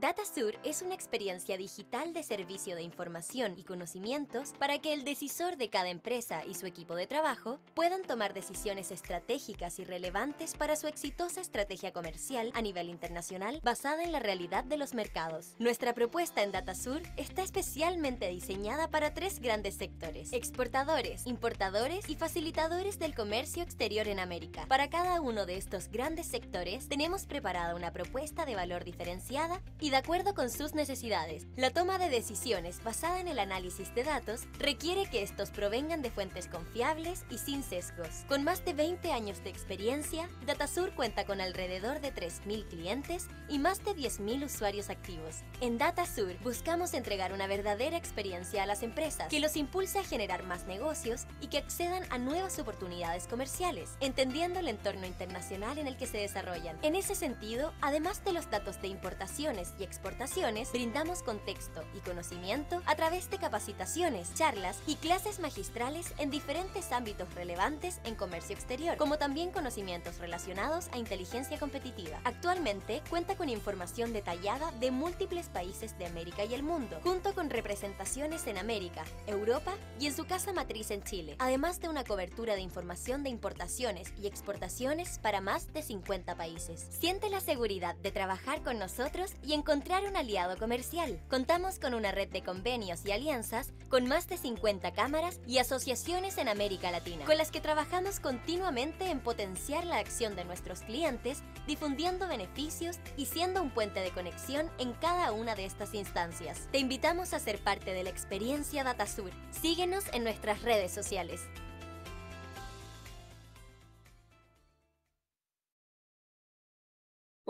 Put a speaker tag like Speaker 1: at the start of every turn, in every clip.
Speaker 1: DataSur es una experiencia digital de servicio de información y conocimientos para que el decisor de cada empresa y su equipo de trabajo puedan tomar decisiones estratégicas y relevantes para su exitosa estrategia comercial a nivel internacional basada en la realidad de los mercados. Nuestra propuesta en DataSur está especialmente diseñada para tres grandes sectores, exportadores, importadores y facilitadores del comercio exterior en América. Para cada uno de estos grandes sectores tenemos preparada una propuesta de valor diferenciada y y de acuerdo con sus necesidades. La toma de decisiones basada en el análisis de datos requiere que estos provengan de fuentes confiables y sin sesgos. Con más de 20 años de experiencia, Datasur cuenta con alrededor de 3.000 clientes y más de 10.000 usuarios activos. En Datasur buscamos entregar una verdadera experiencia a las empresas que los impulse a generar más negocios y que accedan a nuevas oportunidades comerciales, entendiendo el entorno internacional en el que se desarrollan. En ese sentido, además de los datos de importaciones exportaciones, brindamos contexto y conocimiento a través de capacitaciones, charlas y clases magistrales en diferentes ámbitos relevantes en comercio exterior, como también conocimientos relacionados a inteligencia competitiva. Actualmente cuenta con información detallada de múltiples países de América y el mundo, junto con representaciones en América, Europa y en su casa matriz en Chile, además de una cobertura de información de importaciones y exportaciones para más de 50 países. Siente la seguridad de trabajar con nosotros y en encontrar un aliado comercial. Contamos con una red de convenios y alianzas con más de 50 cámaras y asociaciones en América Latina, con las que trabajamos continuamente en potenciar la acción de nuestros clientes, difundiendo beneficios y siendo un puente de conexión en cada una de estas instancias. Te invitamos a ser parte de la experiencia Datasur. Síguenos en nuestras redes sociales.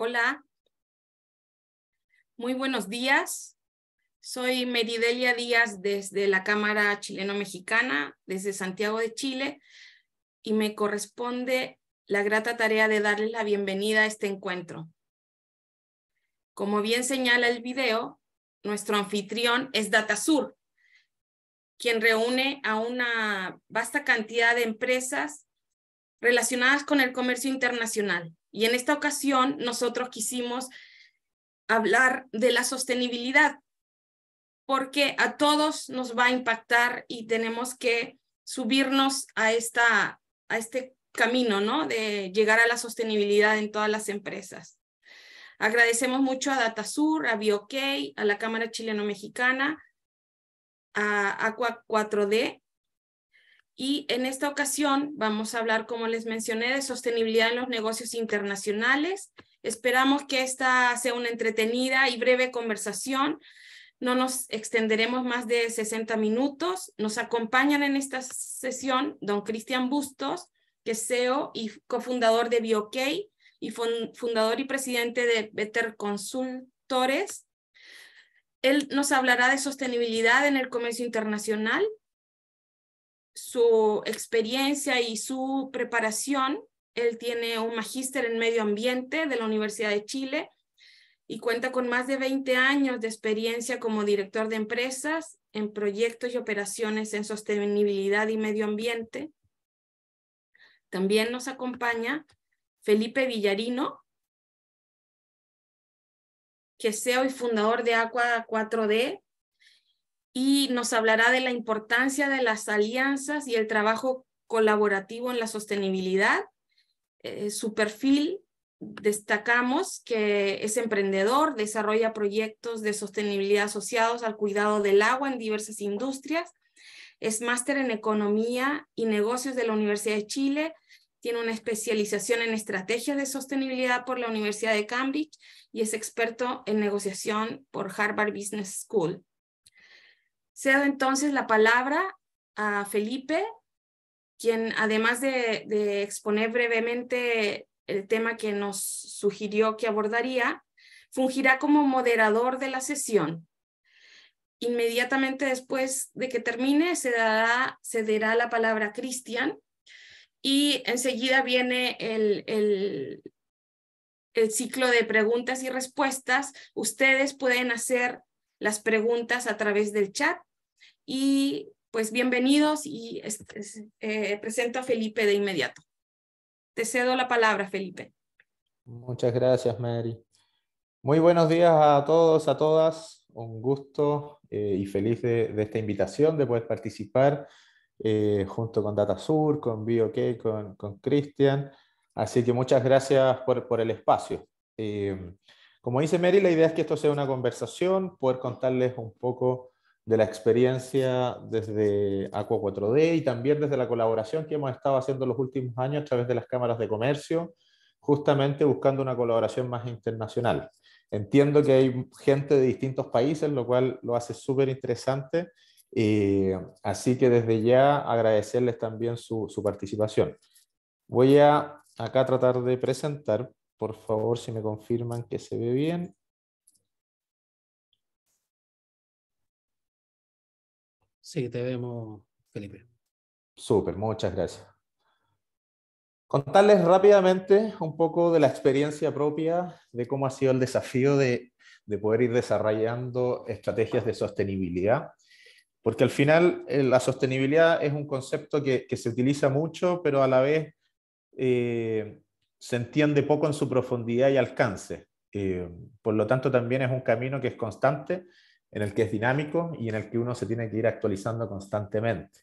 Speaker 2: Hola, muy buenos días. Soy Meridelia Díaz desde la Cámara Chileno-Mexicana, desde Santiago de Chile, y me corresponde la grata tarea de darles la bienvenida a este encuentro. Como bien señala el video, nuestro anfitrión es Datasur, quien reúne a una vasta cantidad de empresas relacionadas con el comercio internacional. Y en esta ocasión nosotros quisimos hablar de la sostenibilidad, porque a todos nos va a impactar y tenemos que subirnos a, esta, a este camino, ¿no? De llegar a la sostenibilidad en todas las empresas. Agradecemos mucho a Datasur, a BioK, a la Cámara Chileno-Mexicana, a Aqua 4D. Y en esta ocasión vamos a hablar, como les mencioné, de sostenibilidad en los negocios internacionales Esperamos que esta sea una entretenida y breve conversación. No nos extenderemos más de 60 minutos. Nos acompañan en esta sesión don Cristian Bustos, que es CEO y cofundador de BioK y fundador y presidente de Better Consultores. Él nos hablará de sostenibilidad en el comercio internacional, su experiencia y su preparación él tiene un magíster en medio ambiente de la Universidad de Chile y cuenta con más de 20 años de experiencia como director de empresas en proyectos y operaciones en sostenibilidad y medio ambiente. También nos acompaña Felipe Villarino, que es CEO fundador de Aqua 4D, y nos hablará de la importancia de las alianzas y el trabajo colaborativo en la sostenibilidad eh, eh, su perfil destacamos que es emprendedor, desarrolla proyectos de sostenibilidad asociados al cuidado del agua en diversas industrias, es máster en economía y negocios de la Universidad de Chile, tiene una especialización en Estrategia de sostenibilidad por la Universidad de Cambridge y es experto en negociación por Harvard Business School. Cedo entonces la palabra a Felipe quien además de, exponer brevemente el tema que nos sugirió que abordaría, fungirá como moderador de la sesión. Inmediatamente después de que termine, se, dará, la palabra a Cristian y enseguida viene el, ciclo de preguntas y respuestas. Ustedes pueden hacer las preguntas a través del chat y pues bienvenidos y eh, presento a Felipe de inmediato. Te cedo la palabra, Felipe.
Speaker 3: Muchas gracias, Mary. Muy buenos días a todos, a todas. Un gusto eh, y feliz de, esta invitación, de poder participar eh, junto con DataSur, con BioK, con, con Cristian. Así que muchas gracias por, el espacio. como dice Mary, la idea es que esto sea una conversación, poder contarles un poco de la experiencia desde Aqua 4D y también desde la colaboración que hemos estado haciendo los últimos años a través de las cámaras de comercio, justamente buscando una colaboración más internacional. Entiendo que hay gente de distintos países, lo cual lo hace súper interesante. y así que desde ya agradecerles también su, su, participación. Voy a acá tratar de presentar, por
Speaker 4: favor, si me confirman que se ve bien. Sí, te vemos, Felipe. Súper,
Speaker 3: muchas gracias. Contarles rápidamente un poco de la experiencia propia, de cómo ha sido el desafío de, de poder ir desarrollando estrategias de sostenibilidad. Porque al final eh, la sostenibilidad es un concepto que, que, se utiliza mucho, pero a la vez eh, se entiende poco en su profundidad y alcance. Eh, por lo tanto, también es un camino que es constante en el que es dinámico y en el que uno se tiene que ir actualizando constantemente.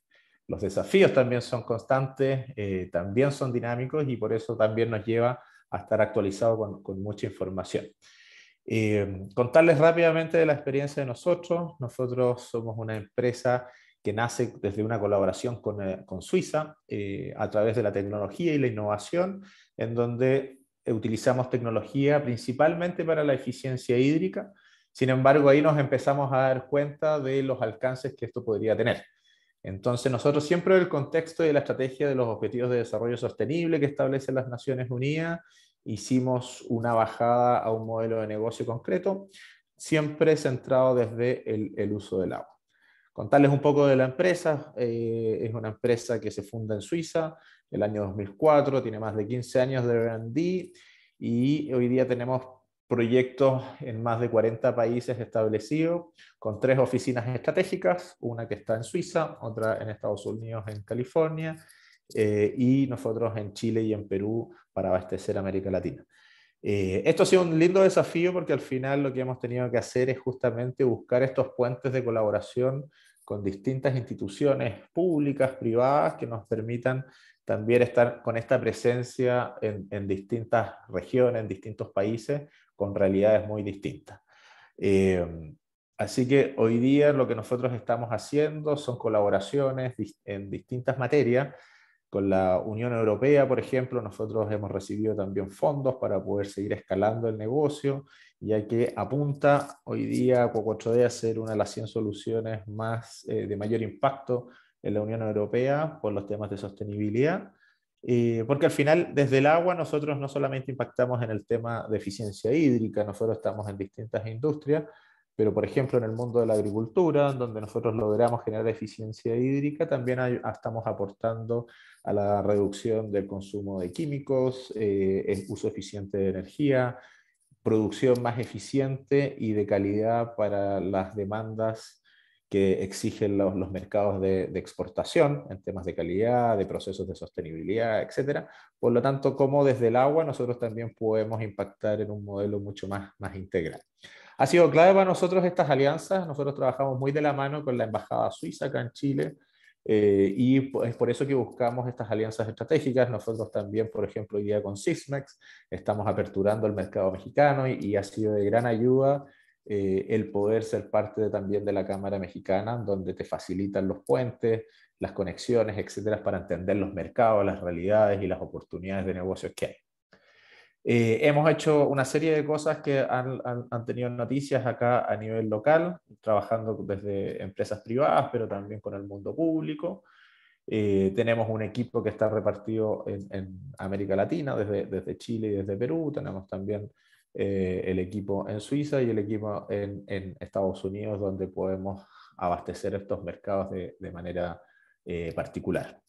Speaker 3: Los desafíos también son constantes, eh, también son dinámicos y por eso también nos lleva a estar actualizado con, mucha información. Eh, contarles rápidamente de la experiencia de nosotros. Nosotros somos una empresa que nace desde una colaboración con, eh, Suiza a través de la tecnología y la innovación, en donde utilizamos tecnología principalmente para la eficiencia hídrica, sin embargo, ahí nos empezamos a dar cuenta de los alcances que esto podría tener. Entonces, nosotros siempre el contexto de la estrategia de los Objetivos de Desarrollo Sostenible que establecen las Naciones Unidas, hicimos una bajada a un modelo de negocio concreto, siempre centrado desde el, uso del agua. Contarles un poco de la empresa. Eh, es una empresa que se funda en Suiza el año 2004, tiene más de 15 años de RD y hoy día tenemos proyectos en más de 40 países establecidos, con tres oficinas estratégicas, una que está en Suiza, otra en Estados Unidos, en California, eh, y nosotros en Chile y en Perú para abastecer América Latina. Eh, esto ha sido un lindo desafío porque al final lo que hemos tenido que hacer es justamente buscar estos puentes de colaboración con distintas instituciones públicas, privadas, que nos permitan también estar con esta presencia en distintas regiones, en distintos países, con realidades muy distintas. Em, así que hoy día lo que nosotros estamos haciendo son colaboraciones en distintas materias. Con la Unión Europea, por ejemplo, nosotros hemos recibido también fondos para poder seguir escalando el negocio, ya que apunta hoy día a 4 d a ser una de las 100 soluciones más eh, de mayor impacto en la Unión Europea por los temas de sostenibilidad. Eh, porque al final, desde el agua, nosotros no solamente impactamos en el tema de eficiencia hídrica, nosotros estamos en distintas industrias, pero por ejemplo en el mundo de la agricultura, donde nosotros logramos generar eficiencia hídrica, también ah, estamos aportando a la reducción del consumo de químicos, eh, el uso eficiente de energía, producción más eficiente y de calidad para las demandas que exigen los, los mercados de, de, exportación en temas de calidad, de procesos de sostenibilidad, etc. Por lo tanto, como desde el agua nosotros también podemos impactar en un modelo mucho más, más integral. Ha sido clave para nosotros estas alianzas. Nosotros trabajamos muy de la mano con la Embajada Suiza acá en Chile, eh, y es por eso que buscamos estas alianzas estratégicas. Nosotros también, por ejemplo, hoy día con Sismex, estamos aperturando el mercado mexicano y ha sido de gran ayuda eh, el poder ser parte también de la Cámara Mexicana, donde te facilitan los puentes, las conexiones, etcétera, para entender los mercados, las realidades y las oportunidades de negocios que hay. Eh, hemos hecho una serie de cosas que han, tenido noticias acá a nivel local, trabajando desde empresas privadas, pero también con el mundo público. Eh, tenemos un equipo que está repartido en, América Latina, desde, desde, Chile y desde Perú. Tenemos también eh, el equipo en Suiza y el equipo en, Estados Unidos, donde podemos abastecer estos mercados de, manera eh, particular.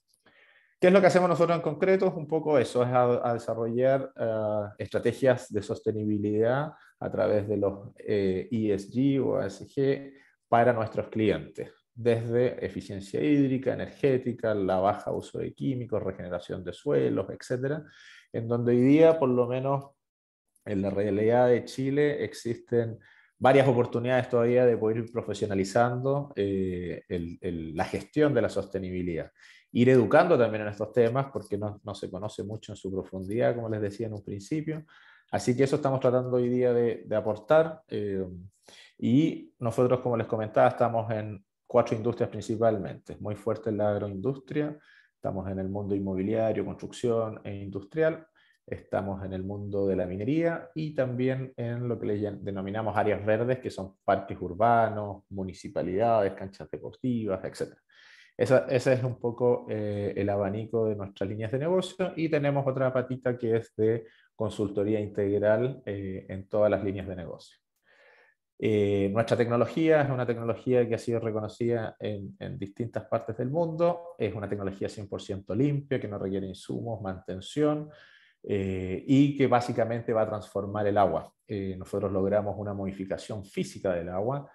Speaker 3: ¿Qué es lo que hacemos nosotros en concreto? Un poco eso, es a, desarrollar eh, estrategias de sostenibilidad a través de los ESG e o ASG para nuestros clientes, desde eficiencia hídrica, energética, la baja uso de químicos, regeneración de suelos, etcétera, en donde hoy día por lo menos en la realidad de Chile existen varias oportunidades todavía de poder ir profesionalizando eh, la gestión de la sostenibilidad. Ir educando también en estos temas porque no, no, se conoce mucho en su profundidad, como les decía en un principio. Así que eso estamos tratando hoy día de, aportar. Eh, y nosotros, como les comentaba, estamos en cuatro industrias principalmente. Muy fuerte en la agroindustria, estamos en el mundo inmobiliario, construcción e industrial estamos en el mundo de la minería y también en lo que denominamos áreas verdes, que son parques urbanos, municipalidades, canchas deportivas, etc. Esa, ese es un poco eh, el abanico de nuestras líneas de negocio y tenemos otra patita que es de consultoría integral eh, en todas las líneas de negocio. Eh, nuestra tecnología es una tecnología que ha sido reconocida en, en distintas partes del mundo, es una tecnología 100% limpia, que no requiere insumos, mantención, eh, y que básicamente va a transformar el agua. Eh, nosotros logramos una modificación física del agua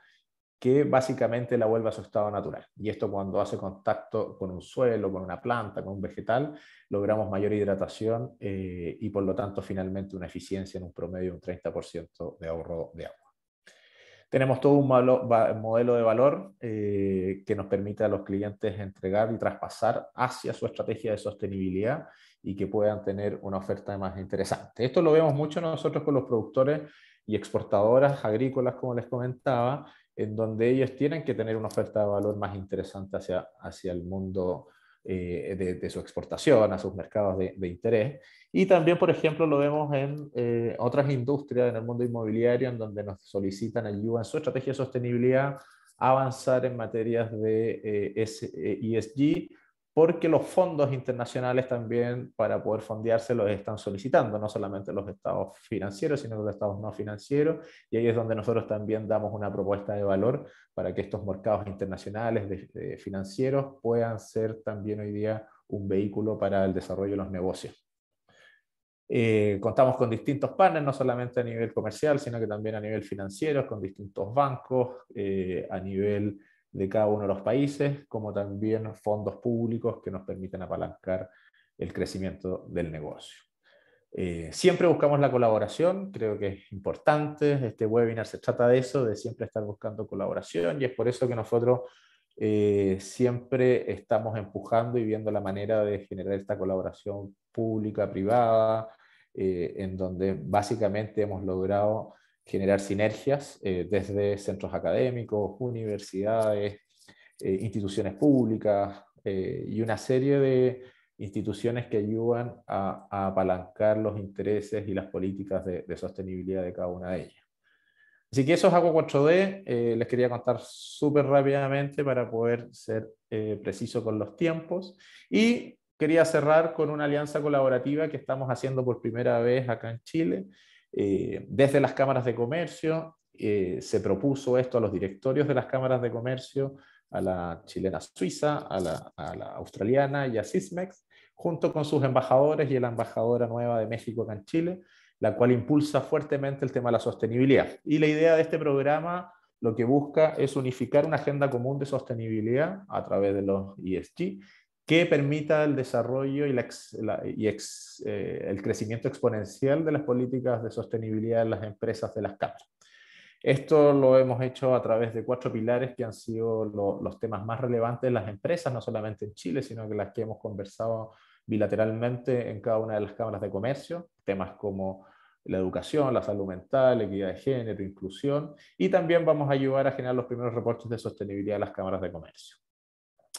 Speaker 3: que básicamente la vuelve a su estado natural. Y esto cuando hace contacto con un suelo, con una planta, con un vegetal, logramos mayor hidratación eh, y por lo tanto finalmente una eficiencia en un promedio de un 30% de ahorro de agua. Tenemos todo un modelo de valor que nos permite a los clientes entregar y traspasar hacia su estrategia de sostenibilidad y que puedan tener una oferta más interesante. Esto lo vemos mucho nosotros con los productores y exportadoras agrícolas, como les comentaba, en donde ellos tienen que tener una oferta de valor más interesante hacia, hacia el mundo eh, de, su exportación, a sus mercados de, interés. Y también, por ejemplo, lo vemos en eh, otras industrias, en el mundo inmobiliario, en donde nos solicitan ayuda en su estrategia de sostenibilidad, avanzar en materias de eh, ESG eh, e porque los fondos internacionales también para poder fondearse los están solicitando, no solamente los estados financieros, sino los estados no financieros, y ahí es donde nosotros también damos una propuesta de valor para que estos mercados internacionales financieros puedan ser también hoy día un vehículo para el desarrollo de los negocios. Eh, contamos con distintos partners, no solamente a nivel comercial, sino que también a nivel financiero, con distintos bancos, eh, a nivel de cada uno de los países, como también fondos públicos que nos permiten apalancar el crecimiento del negocio. Eh, siempre buscamos la colaboración, creo que es importante, este webinar se trata de eso, de siempre estar buscando colaboración y es por eso que nosotros eh, siempre estamos empujando y viendo la manera de generar esta colaboración pública-privada, eh, en donde básicamente hemos logrado generar sinergias eh, desde centros académicos, universidades, eh, instituciones públicas eh, y una serie de instituciones que ayudan a, apalancar los intereses y las políticas de, de, sostenibilidad de cada una de ellas. Así que eso es Agua 4D. les quería contar súper rápidamente para poder ser preciso con los tiempos. Y quería cerrar con una alianza colaborativa que estamos haciendo por primera vez acá en Chile eh, desde las cámaras de comercio eh, se propuso esto a los directorios de las cámaras de comercio, a la chilena suiza, a la, australiana y a CISMEX, junto con sus embajadores y la embajadora nueva de México en Chile, la cual impulsa fuertemente el tema de la sostenibilidad. Y la idea de este programa lo que busca es unificar una agenda común de sostenibilidad a través de los ESG que permita el desarrollo y, eh, el crecimiento exponencial de las políticas de sostenibilidad de las empresas de las cámaras. Esto lo hemos hecho a través de cuatro pilares que han sido los temas más relevantes de las empresas, no solamente en Chile, sino que las que hemos conversado bilateralmente en cada una de las cámaras de comercio, temas como la educación, la salud mental, equidad de género, inclusión, y también vamos a ayudar a generar los primeros reportes de sostenibilidad de las cámaras de comercio.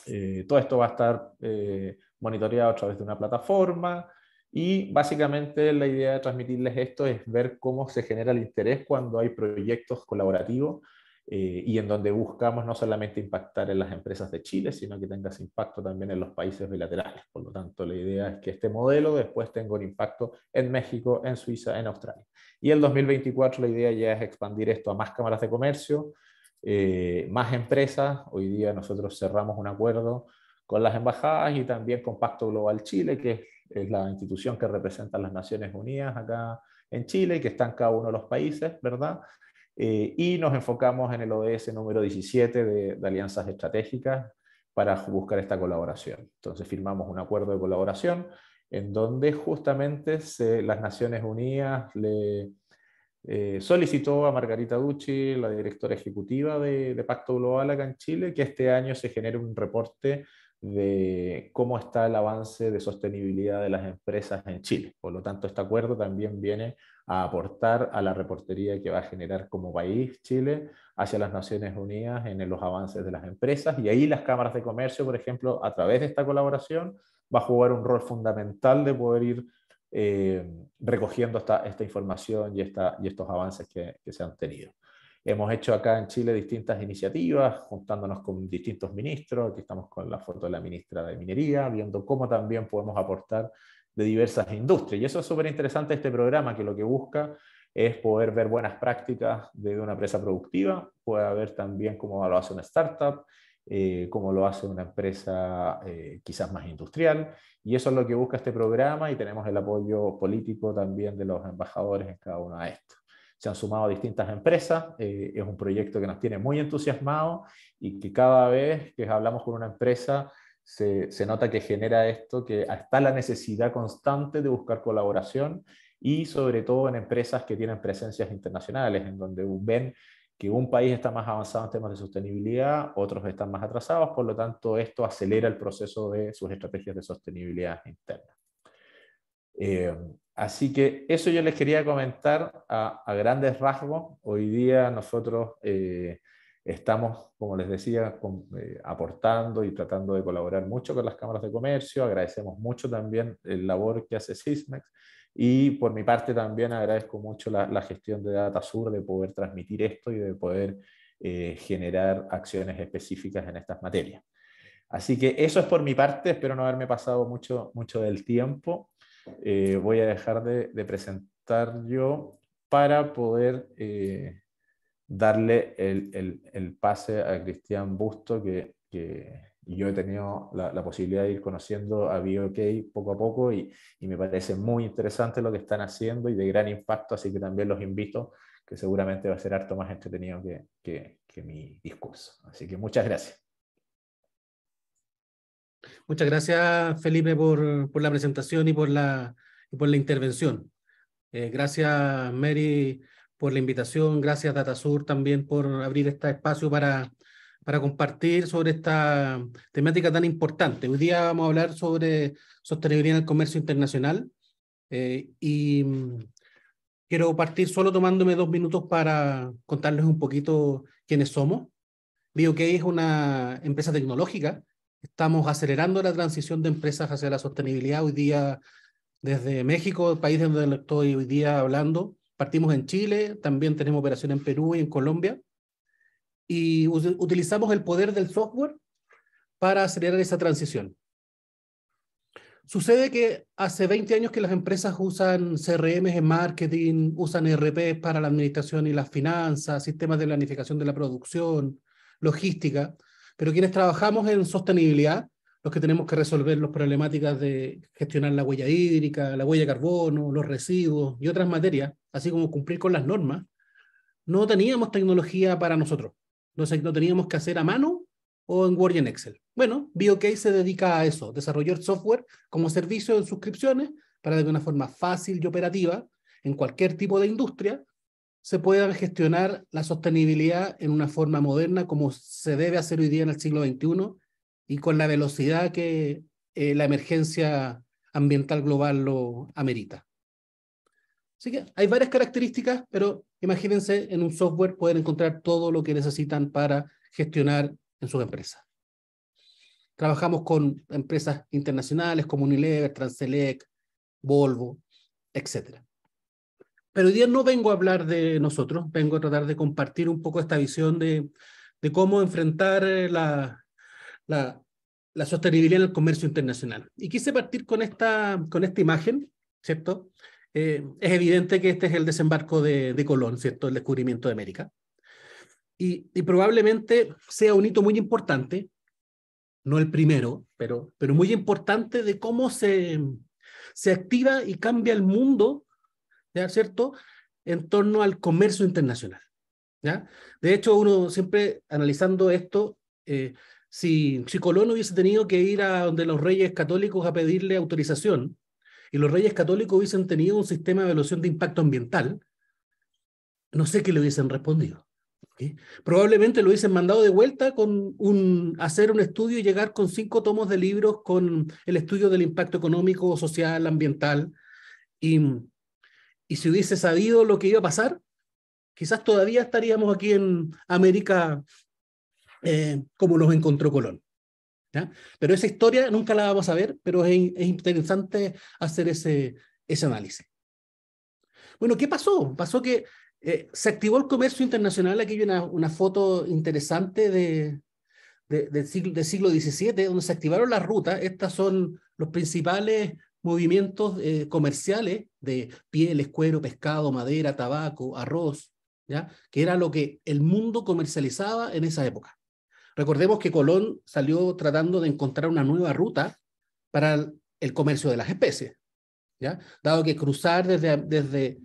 Speaker 3: Eh, todo esto va a estar eh, monitoreado a través de una plataforma y básicamente la idea de transmitirles esto es ver cómo se genera el interés cuando hay proyectos colaborativos eh, y en donde buscamos no solamente impactar en las empresas de Chile, sino que tenga impacto también en los países bilaterales. Por lo tanto, la idea es que este modelo después tenga un impacto en México, en Suiza, en Australia. Y el 2024 la idea ya es expandir esto a más cámaras de comercio, eh, más empresas. Hoy día nosotros cerramos un acuerdo con las embajadas y también con Pacto Global Chile, que es, la institución que representa a las Naciones Unidas acá en Chile, que está en cada uno de los países, ¿verdad? Eh, y nos enfocamos en el ODS número 17 de, de alianzas estratégicas para buscar esta colaboración. Entonces firmamos un acuerdo de colaboración en donde justamente se, las Naciones Unidas le, eh, solicitó a Margarita Ducci, la directora ejecutiva de, Pacto Global acá en Chile, que este año se genere un reporte de cómo está el avance de sostenibilidad de las empresas en Chile. Por lo tanto, este acuerdo también viene a aportar a la reportería que va a generar como país Chile hacia las Naciones Unidas en los avances de las empresas. Y ahí las cámaras de comercio, por ejemplo, a través de esta colaboración, va a jugar un rol fundamental de poder ir eh, recogiendo esta, información y, estos avances que, se han tenido. Hemos hecho acá en Chile distintas iniciativas, juntándonos con distintos ministros, aquí estamos con la foto de la ministra de Minería, viendo cómo también podemos aportar de diversas industrias. Y eso es súper interesante este programa, que lo que busca es poder ver buenas prácticas de una empresa productiva, puede haber también cómo lo hace una startup, eh, como lo hace una empresa eh, quizás más industrial. Y eso es lo que busca este programa y tenemos el apoyo político también de los embajadores en cada uno de estos. Se han sumado distintas empresas, eh, es un proyecto que nos tiene muy entusiasmados y que cada vez que hablamos con una empresa se, se nota que genera esto, que está la necesidad constante de buscar colaboración y sobre todo en empresas que tienen presencias internacionales, en donde ven que un país está más avanzado en temas de sostenibilidad, otros están más atrasados, por lo tanto esto acelera el proceso de sus estrategias de sostenibilidad interna. Eh, así que eso yo les quería comentar a, grandes rasgos. Hoy día nosotros eh, estamos, como les decía, eh, aportando y tratando de colaborar mucho con las cámaras de comercio. Agradecemos mucho también el labor que hace CISMEX. Y por mi parte también agradezco mucho la, gestión de DataSur de poder transmitir esto y de poder eh, generar acciones específicas en estas materias. Así que eso es por mi parte, espero no haberme pasado mucho, mucho del tiempo. Eh, voy a dejar de, presentar yo para poder eh, darle el, pase a Cristian Busto que yo he tenido la, posibilidad de ir conociendo a BioKey poco a poco y, me parece muy interesante lo que están haciendo y de gran impacto, así que también los invito, que seguramente va a ser harto más entretenido que, mi discurso. Así que muchas gracias.
Speaker 5: Muchas gracias, Felipe, por, por la presentación y por la, por la intervención. Eh, gracias, Mary, por la invitación. Gracias, Datasur, también por abrir este espacio para para compartir sobre esta temática tan importante. Hoy día vamos a hablar sobre sostenibilidad en el comercio internacional eh, y mm, quiero partir solo tomándome dos minutos para contarles un poquito quiénes somos. BioK es una empresa tecnológica. Estamos acelerando la transición de empresas hacia la sostenibilidad hoy día desde México, el país donde estoy hoy día hablando. Partimos en Chile, también tenemos operación en Perú y en Colombia y utilizamos el poder del software para acelerar esa transición. Sucede que hace 20 años que las empresas usan CRM en marketing, usan ERP para la administración y las finanzas, sistemas de planificación de la producción, logística, pero quienes trabajamos en sostenibilidad, los que tenemos que resolver las problemáticas de gestionar la huella hídrica, la huella de carbono, los residuos y otras materias, así como cumplir con las normas, no teníamos tecnología para nosotros. No no teníamos que hacer a mano o en Word y en Excel. Bueno, BioK se dedica a eso, desarrollar software como servicio de suscripciones para de una forma fácil y operativa, en cualquier tipo de industria, se pueda gestionar la sostenibilidad en una forma moderna como se debe hacer hoy día en el siglo XXI y con la velocidad que eh, la emergencia ambiental global lo amerita. Así que hay varias características, pero imagínense en un software pueden encontrar todo lo que necesitan para gestionar en su empresa. Trabajamos con empresas internacionales como Unilever, Transelec, Volvo, etc. Pero hoy día no vengo a hablar de nosotros, vengo a tratar de compartir un poco esta visión de, cómo enfrentar la, la, sostenibilidad en el comercio internacional. Y quise partir con esta, con esta imagen, ¿cierto? Eh, es evidente que este es el desembarco de, Colón, ¿cierto? El descubrimiento de América. Y, probablemente sea un hito muy importante, no el primero, pero, pero muy importante de cómo se, se activa y cambia el mundo, ¿cierto? En torno al comercio internacional. ¿ya? De hecho, uno siempre analizando esto, eh, si, si Colón hubiese tenido que ir a donde los reyes católicos a pedirle autorización, y los reyes católicos hubiesen tenido un sistema de evaluación de impacto ambiental, no sé qué le hubiesen respondido. Probablemente lo hubiesen mandado de vuelta con hacer un estudio y llegar con cinco tomos de libros con el estudio del impacto económico, social, ambiental. Y, si hubiese sabido lo que iba a pasar, quizás todavía estaríamos aquí en América eh, como los encontró Colón. Pero esa historia nunca la vamos a ver, pero es, interesante hacer ese, análisis. Bueno, ¿qué pasó? Pasó que eh, se activó el comercio internacional. Aquí hay una, foto interesante del siglo XVII, donde se activaron las rutas. Estas son los principales movimientos eh, comerciales de pieles, cuero, pescado, madera, tabaco, arroz, ¿ya? que era lo que el mundo comercializaba en esa época. Recordemos que Colón salió tratando de encontrar una nueva ruta para el comercio de las especies, dado que cruzar desde, desde,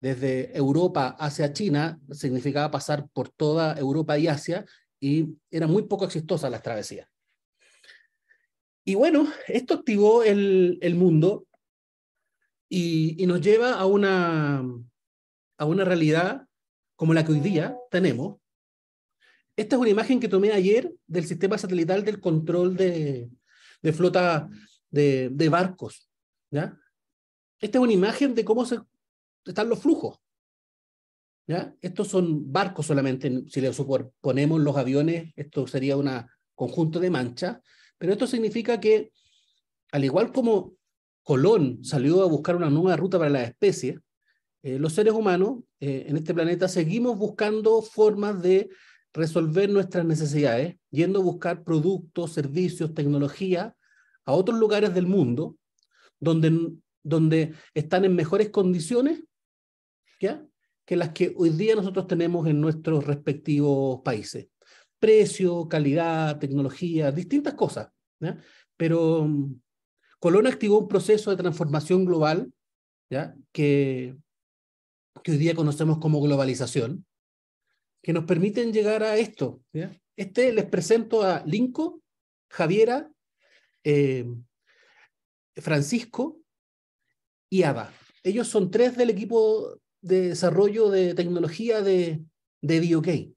Speaker 5: desde Europa hacia China significaba pasar por toda Europa y Asia y era muy poco exitosa las travesías. Y bueno, esto activó el, mundo y, y, nos lleva a una, a una realidad como la que hoy día tenemos, esta es una imagen que tomé ayer del sistema satelital del control de, flota de, barcos. ¿ya? Esta es una imagen de cómo se, están los flujos. Estos son barcos solamente, si le ponemos los aviones, esto sería un conjunto de manchas, pero esto significa que, al igual como Colón salió a buscar una nueva ruta para las especies, eh, los seres humanos eh, en este planeta seguimos buscando formas de resolver nuestras necesidades, yendo a buscar productos, servicios, tecnología a otros lugares del mundo donde, donde están en mejores condiciones que las que hoy día nosotros tenemos en nuestros respectivos países. Precio, calidad, tecnología, distintas cosas. Pero mm, Colón activó un proceso de transformación global Que, que hoy día conocemos como globalización que nos permiten llegar a esto. Este les presento a Linco, Javiera, eh, Francisco y Ava. Ellos son tres del equipo de desarrollo de tecnología de, de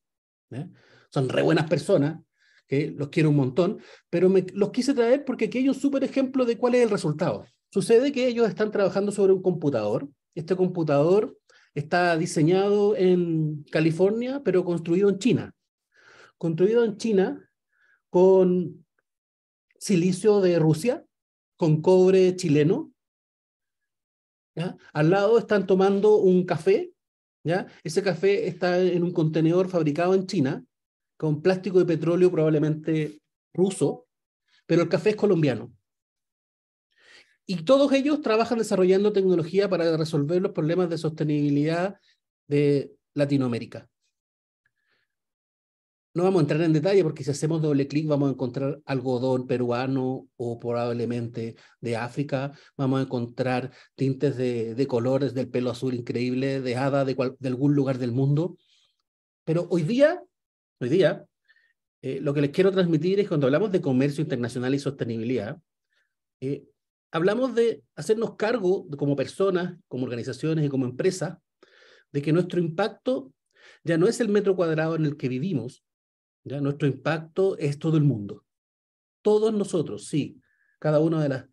Speaker 5: Son re buenas personas, que los quiero un montón, pero los quise traer porque aquí hay un súper ejemplo de cuál es el resultado. Sucede que ellos están trabajando sobre un computador. Este computador Está diseñado en California, pero construido en China. Construido en China con silicio de Rusia, con cobre chileno. Al lado están tomando un café. Ese café está en un contenedor fabricado en China, con plástico de petróleo probablemente ruso, pero el café es colombiano. Y todos ellos trabajan desarrollando tecnología para resolver los problemas de sostenibilidad de Latinoamérica. No vamos a entrar en detalle porque si hacemos doble clic vamos a encontrar algodón peruano o probablemente de África, vamos a encontrar tintes de, colores del pelo azul increíble, de hada de, algún lugar del mundo. Pero hoy día, hoy día, eh, lo que les quiero transmitir es cuando hablamos de comercio internacional y sostenibilidad, eh, hablamos de hacernos cargo como personas, como organizaciones y como empresas, de que nuestro impacto ya no es el metro cuadrado en el que vivimos, ya nuestro impacto es todo el mundo. Todos nosotros, sí, cada una de las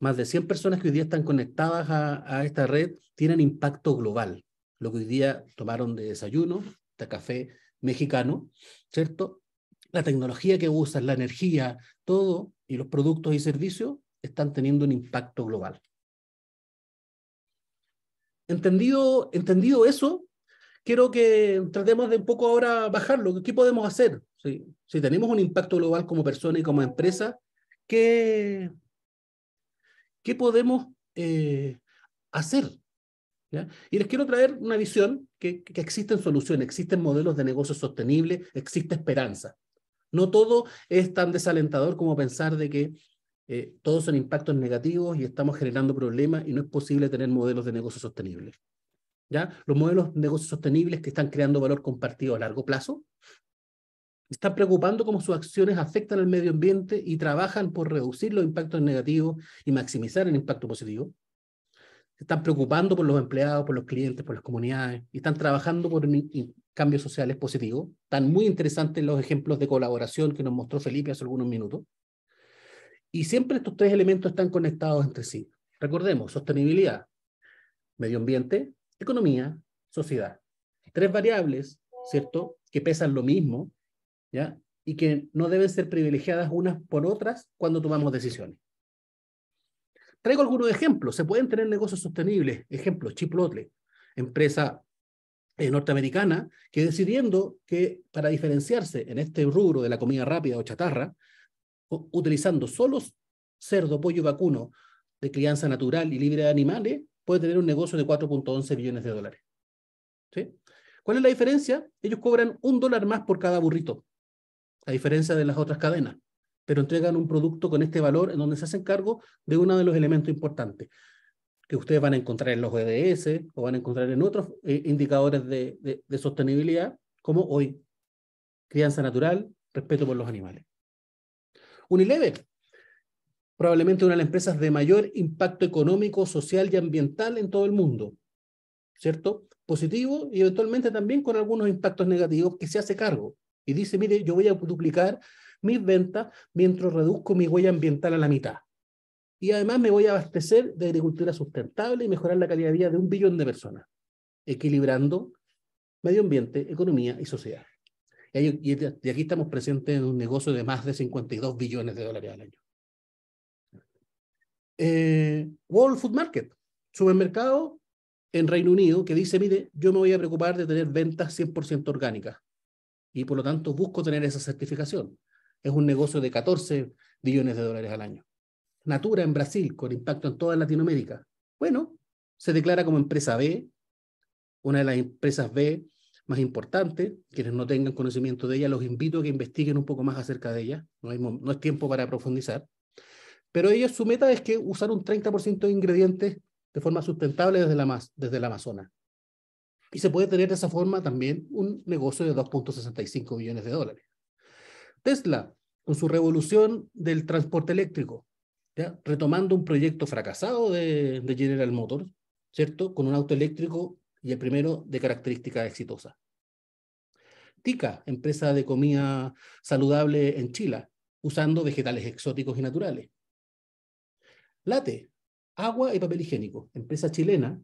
Speaker 5: más de 100 personas que hoy día están conectadas a, esta red tienen impacto global. Lo que hoy día tomaron de desayuno, de café mexicano, ¿cierto? La tecnología que usan, la energía, todo, y los productos y servicios están teniendo un impacto global. Entendido, entendido eso, quiero que tratemos de un poco ahora bajarlo. ¿Qué podemos hacer?
Speaker 4: Si,
Speaker 5: tenemos un impacto global como persona y como empresa, ¿qué, qué podemos eh, hacer? Y les quiero traer una visión que, que existen soluciones, existen modelos de negocio sostenible, existe esperanza. No todo es tan desalentador como pensar de que eh, todos son impactos negativos y estamos generando problemas y no es posible tener modelos de negocio sostenibles. ¿Ya? Los modelos de negocios sostenibles que están creando valor compartido a largo plazo están preocupando cómo sus acciones afectan al medio ambiente y trabajan por reducir los impactos negativos y maximizar el impacto positivo. Están preocupando por los empleados, por los clientes, por las comunidades y están trabajando por cambios sociales positivos. Están muy interesantes los ejemplos de colaboración que nos mostró Felipe hace algunos minutos. Y siempre estos tres elementos están conectados entre sí. Recordemos, sostenibilidad, medio ambiente, economía, sociedad. Tres variables, ¿cierto? Que pesan lo mismo, ¿ya? Y que no deben ser privilegiadas unas por otras cuando tomamos decisiones. Traigo algunos ejemplos. Se pueden tener negocios sostenibles. Ejemplo, Chipotle, empresa eh, norteamericana, que decidiendo que para diferenciarse en este rubro de la comida rápida o chatarra, utilizando solo cerdo, pollo vacuno de crianza natural y libre de animales, puede tener un negocio de 4.11 billones de dólares. ¿Sí? ¿Cuál es la diferencia? Ellos cobran un dólar más por cada burrito, a diferencia de las otras cadenas, pero entregan un producto con este valor en donde se hacen cargo de uno de los elementos importantes que ustedes van a encontrar en los EDS o van a encontrar en otros eh, indicadores de sostenibilidad, como hoy, crianza natural, respeto por los animales. Unilever, probablemente una de las empresas de mayor impacto económico, social y ambiental en todo el mundo, ¿cierto? Positivo y eventualmente también con algunos impactos negativos que se hace cargo y dice, mire, yo voy a duplicar mis ventas mientras reduzco mi huella ambiental a la mitad. Y además me voy a abastecer de agricultura sustentable y mejorar la calidad de vida de un billón de personas, equilibrando medio ambiente, economía y sociedad. Y, aquí estamos presentes en un negocio de más de 52 billones de dólares al año. Eh, World Food Market, supermercado en Reino Unido que dice, mire, yo me voy a preocupar de tener ventas 100% orgánicas y por lo tanto busco tener esa certificación. Es un negocio de 14 billones de dólares al año. Natura en Brasil, con impacto en toda Latinoamérica. Bueno, se declara como empresa B, una de las empresas B más importante. Quienes no tengan conocimiento de ella, los invito a que investiguen un poco más acerca de ella. No, hay, no es tiempo para profundizar. Pero ella, su meta es que usar un 30% de ingredientes de forma sustentable desde la, desde la Amazonas. Y se puede tener de esa forma también un negocio de 2.65 billones de dólares. Tesla, con su revolución del transporte eléctrico, ¿ya? retomando un proyecto fracasado de, de General Motors, ¿cierto? Con un auto eléctrico y el primero de características exitosas. Tica, empresa de comida saludable en Chile, usando vegetales exóticos y naturales. Late, agua y papel higiénico, empresa chilena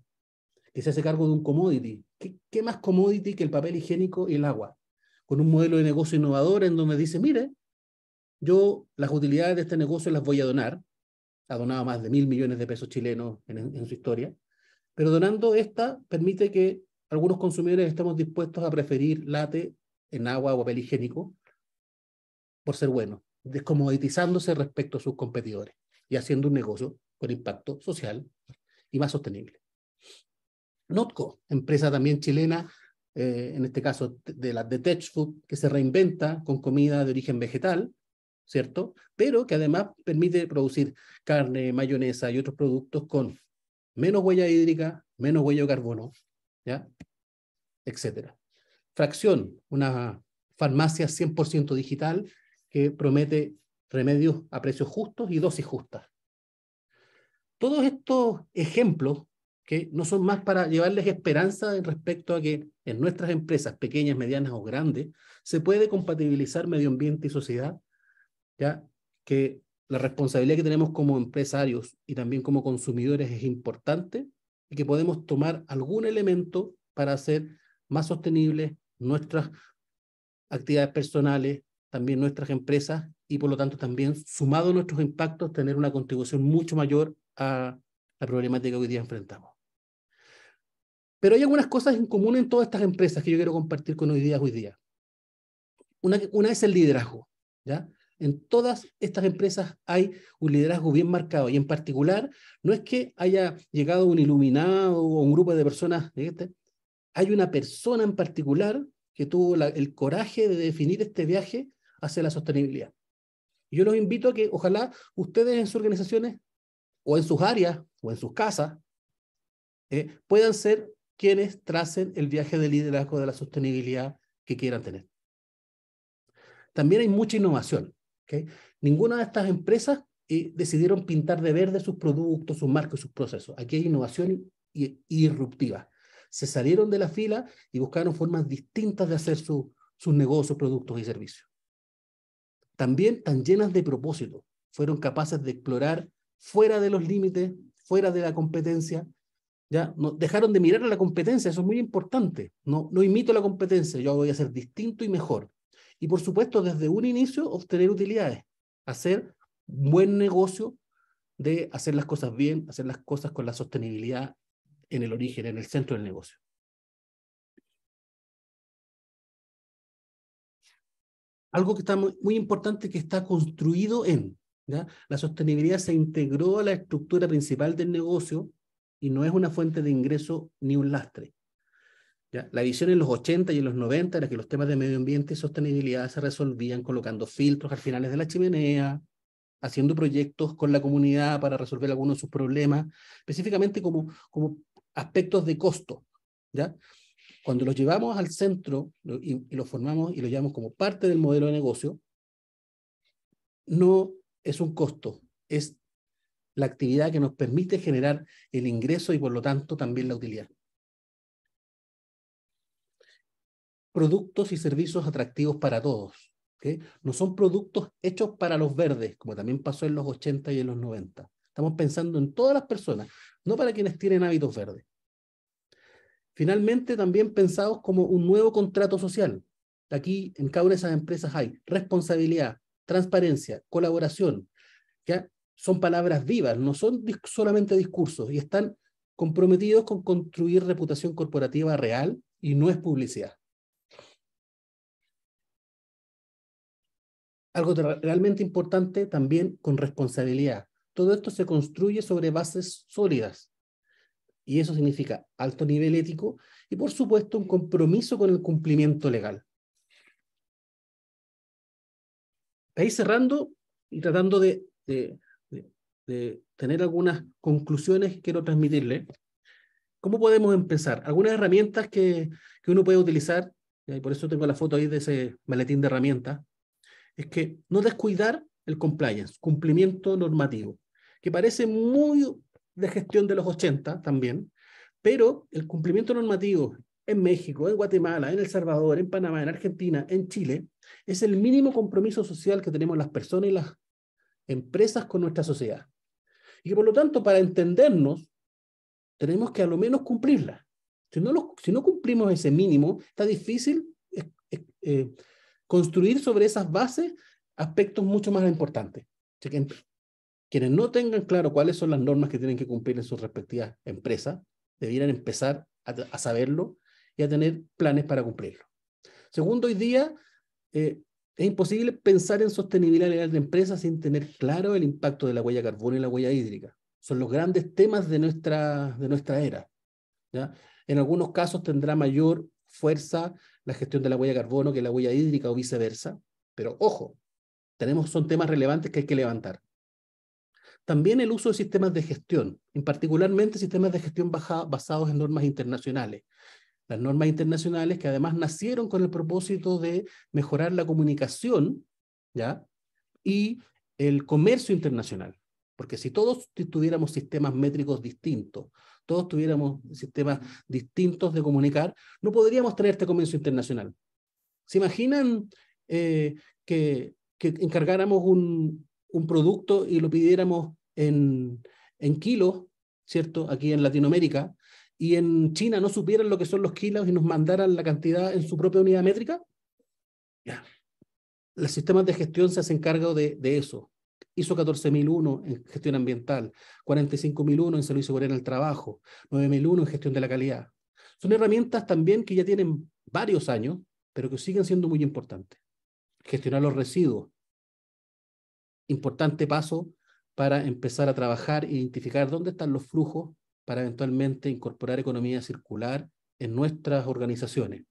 Speaker 5: que se hace cargo de un commodity. ¿Qué, más commodity que el papel higiénico y el agua? Con un modelo de negocio innovador en donde dice, mire, yo las utilidades de este negocio las voy a donar. Ha donado más de mil millones de pesos chilenos en su historia. Pero donando esta permite que algunos consumidores estemos dispuestos a preferir latte en agua o papel higiénico por ser bueno, descomoditizándose respecto a sus competidores y haciendo un negocio con impacto social y más sostenible. Notco, empresa también chilena, eh, en este caso de la de Tech Food, que se reinventa con comida de origen vegetal, ¿cierto? Pero que además permite producir carne, mayonesa y otros productos con menos huella hídrica, menos huella carbono, ¿ya? etcétera. Fracción, una farmacia 100% digital que promete remedios a precios justos y dosis justas. Todos estos ejemplos que no son más para llevarles esperanza respecto a que en nuestras empresas, pequeñas, medianas o grandes, se puede compatibilizar medio ambiente y sociedad, ya que la responsabilidad que tenemos como empresarios y también como consumidores es importante y que podemos tomar algún elemento para hacer más sostenibles nuestras actividades personales, también nuestras empresas y por lo tanto también sumado a nuestros impactos tener una contribución mucho mayor a la problemática que hoy día enfrentamos. Pero hay algunas cosas en común en todas estas empresas que yo quiero compartir con hoy día. Hoy día. Una, una es el liderazgo. ¿ya? En todas estas empresas hay un liderazgo bien marcado y en particular no es que haya llegado un iluminado o un grupo de personas, hay una persona en particular que tuvo el coraje de definir este viaje hacia la sostenibilidad. Yo los invito a que ojalá ustedes en sus organizaciones o en sus áreas o en sus casas eh, puedan ser quienes tracen el viaje de liderazgo de la sostenibilidad que quieran tener. También hay mucha innovación. Ninguna de estas empresas eh, decidieron pintar de verde sus productos, sus marcas, sus procesos. Aquí hay innovación irruptiva. Se salieron de la fila y buscaron formas distintas de hacer sus negocios, productos y servicios. También tan llenas de propósito. Fueron capaces de explorar fuera de los límites, fuera de la competencia, ¿ya? No, dejaron de mirar a la competencia, eso es muy importante. No, no imito la competencia, yo voy a ser distinto y mejor. Y por supuesto, desde un inicio, obtener utilidades, hacer buen negocio de hacer las cosas
Speaker 4: bien, hacer las cosas con la sostenibilidad en el origen, en el centro del negocio. Algo que está muy, importante que está construido en, la sostenibilidad se integró a la estructura
Speaker 5: principal del negocio y no es una fuente de ingreso ni un lastre. La visión en los 80 y en los 90 era que los temas de medio ambiente y sostenibilidad se resolvían colocando filtros al final de la chimenea, haciendo proyectos con la comunidad para resolver algunos de sus problemas, específicamente como, como aspectos de costo. ¿ya? Cuando los llevamos al centro y, y los formamos y los llevamos como parte del modelo de negocio, no es un costo, es la actividad que nos permite generar el ingreso y por lo tanto también la utilidad. productos y servicios atractivos para todos. No son productos hechos para los verdes, como también pasó en los 80 y en los 90. Estamos pensando en todas las personas, no para quienes tienen hábitos verdes. Finalmente, también pensados como un nuevo contrato social. Aquí en cada una de esas empresas hay responsabilidad, transparencia, colaboración. ¿ya? Son palabras vivas, no son solamente discursos y están comprometidos con construir reputación corporativa real y no es publicidad. algo realmente importante también con responsabilidad. Todo esto se construye sobre bases sólidas. Y eso significa alto nivel ético y, por supuesto, un compromiso con el cumplimiento legal. Ahí cerrando y tratando de, tener algunas conclusiones que quiero transmitirle. ¿Cómo podemos empezar? Algunas herramientas que, que uno puede utilizar, y por eso tengo la foto ahí de ese maletín de herramientas, es que no descuidar el compliance, cumplimiento normativo, que parece muy de gestión de los 80 también, pero el cumplimiento normativo en México, en Guatemala, en El Salvador, en Panamá, en Argentina, en Chile, es el mínimo compromiso social que tenemos las personas y las empresas con nuestra sociedad. Y que por lo tanto, para entendernos, tenemos que a lo menos cumplirla. Si no, si no cumplimos ese mínimo, está difícil eh, eh, eh, construir sobre esas bases aspectos mucho más importantes. Quienes no tengan claro cuáles son las normas que tienen que cumplir en sus respectivas empresas, debieran empezar a, saberlo y a tener planes para cumplirlo. Segundo, hoy día eh, es imposible pensar en sostenibilidad legal de empresas sin tener claro el impacto de la huella carbono y la huella hídrica. Son los grandes temas de nuestra, de nuestra era. ¿ya? En algunos casos tendrá mayor fuerza la gestión de la huella de carbono que la huella hídrica o viceversa. Pero ojo, tenemos, son temas relevantes que hay que levantar. También el uso de sistemas de gestión, en particularmente sistemas de gestión basados en normas internacionales. Las normas internacionales que además nacieron con el propósito de mejorar la comunicación ¿ya? y el comercio internacional. Porque si todos tuviéramos sistemas métricos distintos, todos tuviéramos sistemas distintos de comunicar, no podríamos tener este convenio internacional. ¿Se imaginan eh, que, encargáramos un, producto y lo pidiéramos en, kilos, ¿cierto? Aquí en Latinoamérica, y en China no supieran lo que son los kilos y nos mandaran la cantidad en su propia unidad métrica? Ya. Los sistemas de gestión se hacen cargo de eso. ISO 14001 en gestión ambiental, 45001 en salud y seguridad en el trabajo, 9001 en gestión de la calidad. Son herramientas también que ya tienen varios años, pero que siguen siendo muy importantes. Gestionar los residuos. Importante paso para empezar a trabajar e identificar dónde están los flujos para eventualmente incorporar economía circular en nuestras organizaciones.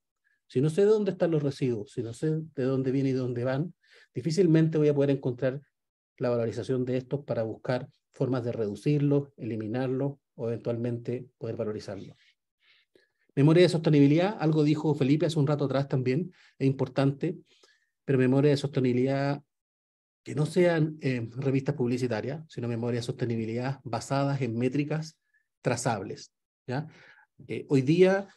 Speaker 5: Si no sé de dónde están los residuos, si no sé de dónde vienen y dónde van, difícilmente voy a poder encontrar la valorización de estos para buscar formas de reducirlos, eliminarlos o eventualmente poder valorizarlos. Memoria de sostenibilidad, algo dijo Felipe hace un rato atrás también, es importante, pero memoria de sostenibilidad que no sean eh, revistas publicitarias, sino memoria de sostenibilidad basadas en métricas trazables. ¿ya? Eh, hoy día,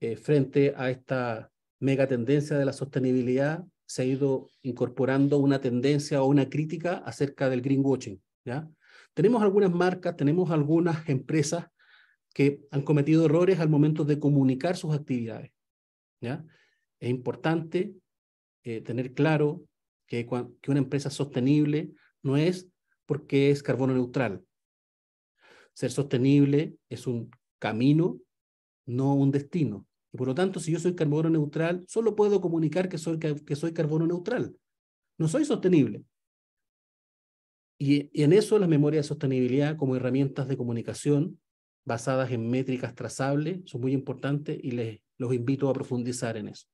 Speaker 5: eh, frente a esta mega tendencia de la sostenibilidad, se ha ido incorporando una tendencia o una crítica acerca del greenwashing. ¿ya? Tenemos algunas marcas, tenemos algunas empresas que han cometido errores al momento de comunicar sus actividades. ¿ya? Es importante eh, tener claro que una empresa sostenible no es porque es carbono neutral. Ser sostenible es un camino, no un destino. Por lo tanto, si yo soy carbono neutral, solo puedo comunicar que soy, que soy carbono neutral. No soy sostenible. Y, en eso las memorias de sostenibilidad como herramientas de comunicación basadas en métricas trazables son muy importantes y les, los invito a profundizar en eso.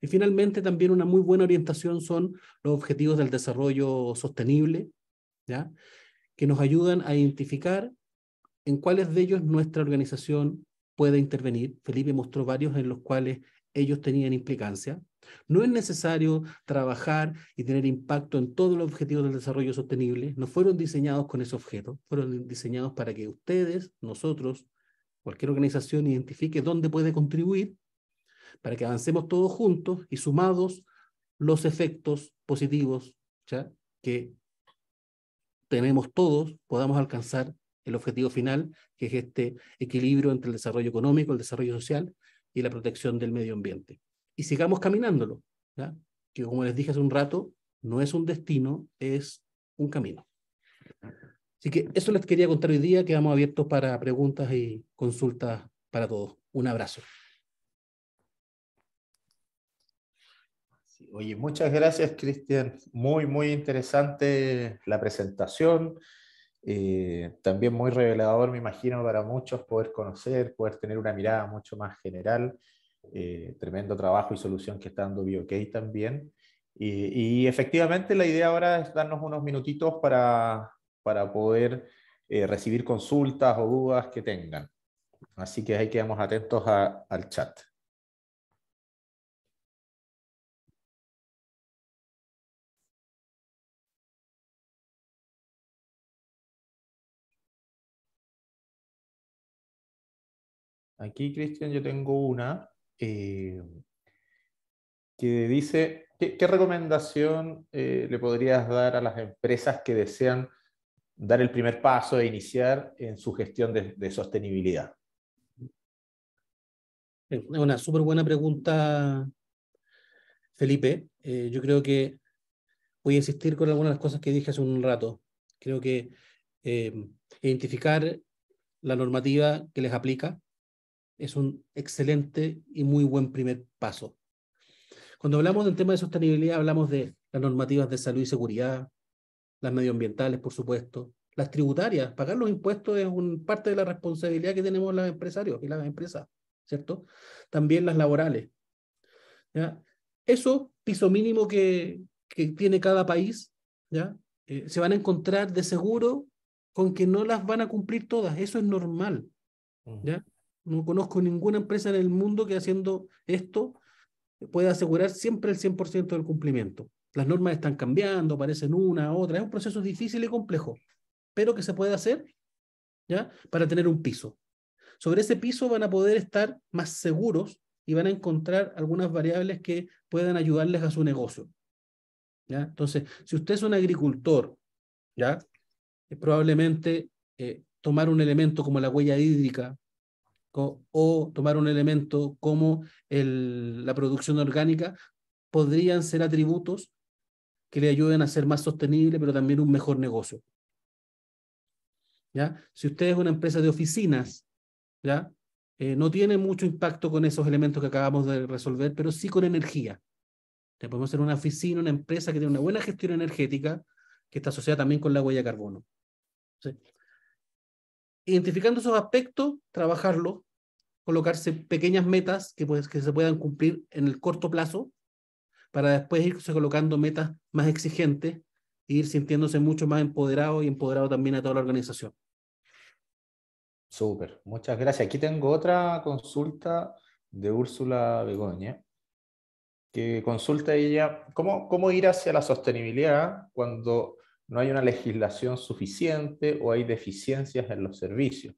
Speaker 5: Y finalmente también una muy buena orientación son los objetivos del desarrollo sostenible, ¿ya? que nos ayudan a identificar en cuáles de ellos nuestra organización puede intervenir. Felipe mostró varios en los cuales ellos tenían implicancia. No es necesario trabajar y tener impacto en todos los objetivos del desarrollo sostenible. No fueron diseñados con ese objeto, fueron diseñados para que ustedes, nosotros, cualquier organización identifique dónde puede contribuir, para que avancemos todos juntos y sumados los efectos positivos ¿ya? que tenemos todos, podamos alcanzar el objetivo final, que es este equilibrio entre el desarrollo económico, el desarrollo social y la protección del medio ambiente. Y sigamos caminándolo, ¿ya? que como les dije hace un rato, no es un destino, es un camino. Así que eso les quería contar hoy día, quedamos abiertos para preguntas y consultas para todos. Un abrazo. Oye, muchas gracias, Cristian.
Speaker 3: Muy, muy interesante la presentación. Eh, también muy revelador, me imagino, para muchos poder conocer, poder tener una mirada mucho más general. Eh, tremendo trabajo y solución que está dando BioK también. Y, efectivamente la idea ahora es darnos unos minutitos para, poder eh, recibir
Speaker 4: consultas o dudas que tengan. Así que ahí quedamos atentos al chat. Aquí, Cristian, yo tengo una eh, que dice, ¿qué, recomendación eh,
Speaker 3: le podrías dar a las empresas que desean dar el primer paso e iniciar en su gestión de, sostenibilidad?
Speaker 5: Es una súper buena pregunta, Felipe. Eh, yo creo que voy a insistir con algunas de las cosas que dije hace un rato. Creo que identificar la normativa que les aplica, es un excelente y muy buen primer paso. Cuando hablamos del tema de sostenibilidad, hablamos de las normativas de salud y seguridad, las medioambientales, por supuesto, las tributarias. Pagar los impuestos es un, parte de la responsabilidad que tenemos los empresarios y las empresas, ¿cierto? También las laborales. ¿ya? Eso, piso mínimo que, que tiene cada país, ¿ya? Eh, se van a encontrar de seguro con que no las van a cumplir todas. Eso es normal. ¿ya? No conozco ninguna empresa en el mundo que haciendo esto pueda asegurar siempre el 100% del cumplimiento. Las normas están cambiando, parecen una, otra. Es un proceso difícil y complejo, pero que se puede hacer ¿ya? para tener un piso. Sobre ese piso van a poder estar más seguros y van a encontrar algunas variables que puedan ayudarles a su negocio. ¿ya? Entonces, si usted es un agricultor, ¿ya? probablemente eh, tomar un elemento como la huella hídrica o tomar un elemento como el, la producción orgánica, podrían ser atributos que le ayuden a ser más sostenible, pero también un mejor negocio. ¿Ya? Si usted es una empresa de oficinas, ¿ya? Eh, no tiene mucho impacto con esos elementos que acabamos de resolver, pero sí con energía. podemos ser una oficina, una empresa que tiene una buena gestión energética, que está asociada también con la huella de carbono. ¿Sí? identificando esos aspectos, trabajarlo, colocarse pequeñas metas que, pues, que se puedan cumplir en el corto plazo, para después irse colocando metas más exigentes e ir sintiéndose mucho más empoderado y empoderado también a toda la organización.
Speaker 3: Súper, muchas gracias.
Speaker 5: Aquí tengo otra consulta de Úrsula
Speaker 3: Begoña, que consulta ella cómo, cómo ir hacia la sostenibilidad cuando no hay una legislación suficiente o hay deficiencias en los servicios.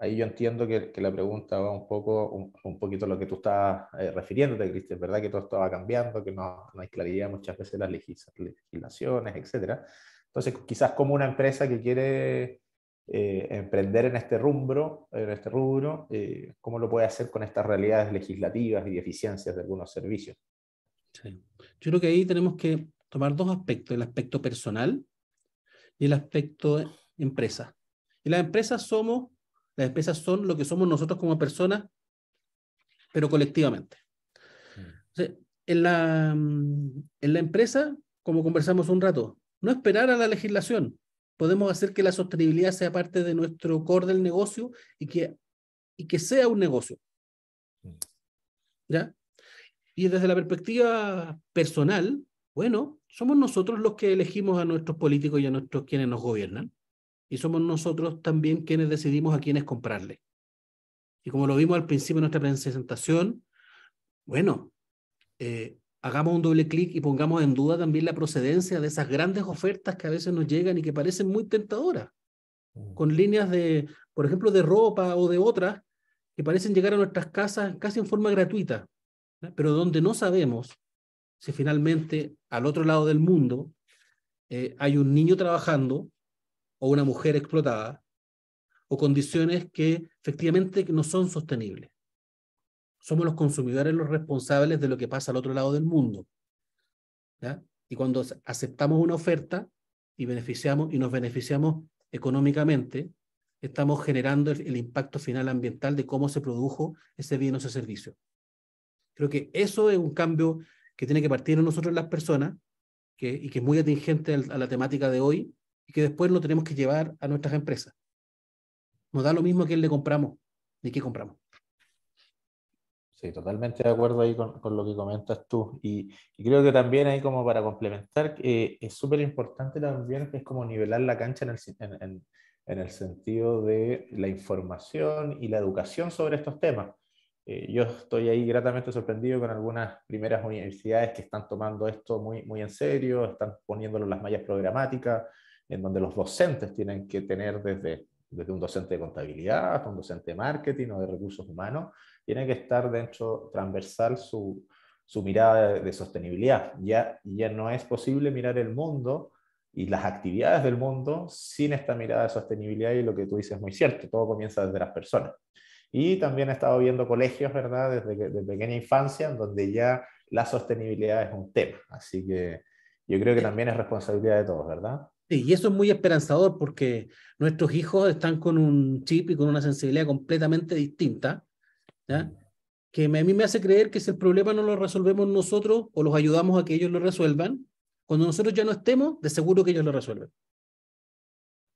Speaker 3: Ahí yo entiendo que, la pregunta va un poco, un, poquito a lo que tú estabas eh, refiriéndote, Cristian, ¿verdad? Que todo estaba cambiando, que no, hay claridad muchas veces en las legislaciones, etc. Entonces, quizás como una empresa que quiere eh, emprender en este rumbo en este rubro eh, ¿cómo lo puede hacer con estas realidades legislativas
Speaker 5: y deficiencias de algunos servicios? Sí. Yo creo que ahí tenemos que tomar dos aspectos, el aspecto personal y el aspecto empresa. Y las empresas somos, las empresas son lo que somos nosotros como personas, pero colectivamente. en, la, mm, en la empresa, como conversamos un rato, no esperar a la legislación. Podemos hacer que la sostenibilidad sea parte de nuestro core del negocio y que, y que sea un negocio. Mm. ¿Ya? Y desde la perspectiva personal, bueno, somos nosotros los que elegimos a nuestros políticos y a nuestros quienes nos gobiernan. Y somos nosotros también quienes decidimos a quienes comprarle. Y como lo vimos al principio de nuestra presentación, bueno, eh, hagamos un doble clic y pongamos en duda también la procedencia de esas grandes ofertas que a veces nos llegan y que parecen muy tentadoras, mm. con líneas de, por ejemplo, de ropa o de otras que parecen llegar a nuestras casas casi en forma gratuita, pero donde no sabemos si finalmente al otro lado del mundo eh, hay un niño trabajando o una mujer explotada o condiciones que efectivamente no son sostenibles? Somos los consumidores los responsables de lo que pasa al otro lado del mundo. Y cuando aceptamos una oferta y, beneficiamos, y nos beneficiamos económicamente, estamos generando el, el, impacto final ambiental de cómo se produjo ese bien o ese servicio. Creo que eso es un cambio que tiene que partir en nosotros las personas y que es muy atingente a la temática de hoy y que después lo tenemos que llevar a nuestras empresas. Nos da lo mismo a quién le compramos, ni qué compramos.
Speaker 3: Sí, totalmente de acuerdo ahí con, lo que comentas tú. Y, creo que también ahí como para complementar, eh, es súper importante también que es como nivelar la cancha en el sentido de la información y la educación sobre estos temas eh, yo estoy ahí gratamente sorprendido con algunas primeras universidades que están tomando esto muy, muy en serio, están poniéndolo en las mallas programáticas, en donde los docentes tienen que tener desde, desde un docente de contabilidad hasta un docente de marketing o de recursos humanos, tienen que estar dentro transversal su, su mirada de, sostenibilidad. Ya, ya no es posible mirar el mundo y las actividades del mundo sin esta mirada de sostenibilidad y lo que tú dices es muy cierto, todo comienza desde las personas. Y también he estado viendo colegios, ¿verdad? Desde, pequeña infancia, en donde ya la sostenibilidad es un tema. Así que yo creo que también es responsabilidad de todos, ¿verdad?
Speaker 5: Sí, y eso es muy esperanzador porque nuestros hijos están con un chip y con una sensibilidad completamente distinta, ¿ya? Mm. que a mí me hace creer que si el problema no lo resolvemos nosotros o los ayudamos a que ellos lo resuelvan, cuando nosotros ya no estemos, de seguro que ellos lo resuelven.